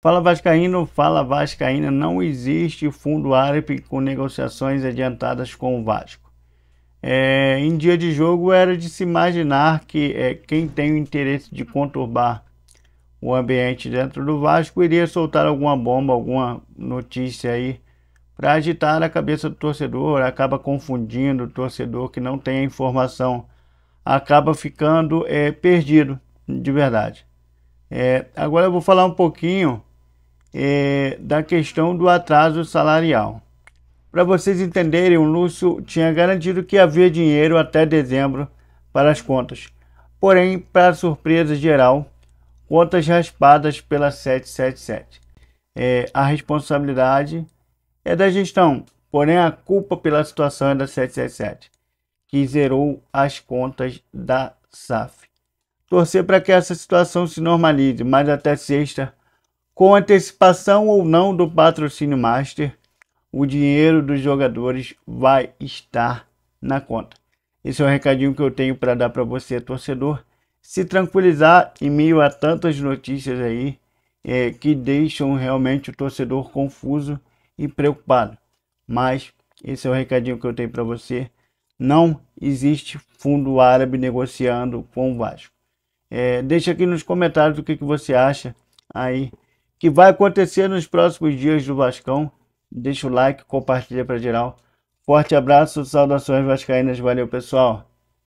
Fala Vascaíno, fala Vascaína, não existe fundo árabe com negociações adiantadas com o Vasco. É, em dia de jogo era de se imaginar que é, quem tem o interesse de conturbar o ambiente dentro do Vasco iria soltar alguma bomba, alguma notícia aí para agitar a cabeça do torcedor, acaba confundindo o torcedor que não tem a informação, acaba ficando é, perdido de verdade. É, agora eu vou falar um pouquinho é, da questão do atraso salarial. Para vocês entenderem, o Lúcio tinha garantido que havia dinheiro até dezembro para as contas. Porém, para surpresa geral, contas raspadas pela 777. É, a responsabilidade é da gestão, porém a culpa pela situação é da 777, que zerou as contas da SAF. Torcer para que essa situação se normalize, mas até sexta com antecipação ou não do patrocínio master, o dinheiro dos jogadores vai estar na conta. Esse é o recadinho que eu tenho para dar para você, torcedor. Se tranquilizar em meio a tantas notícias aí é, que deixam realmente o torcedor confuso e preocupado. Mas esse é o recadinho que eu tenho para você. Não existe fundo árabe negociando com o Vasco. É, deixa aqui nos comentários o que, que você acha aí que vai acontecer nos próximos dias do Vascão. Deixa o like, compartilha para geral. Forte abraço, saudações vascaínas, valeu pessoal!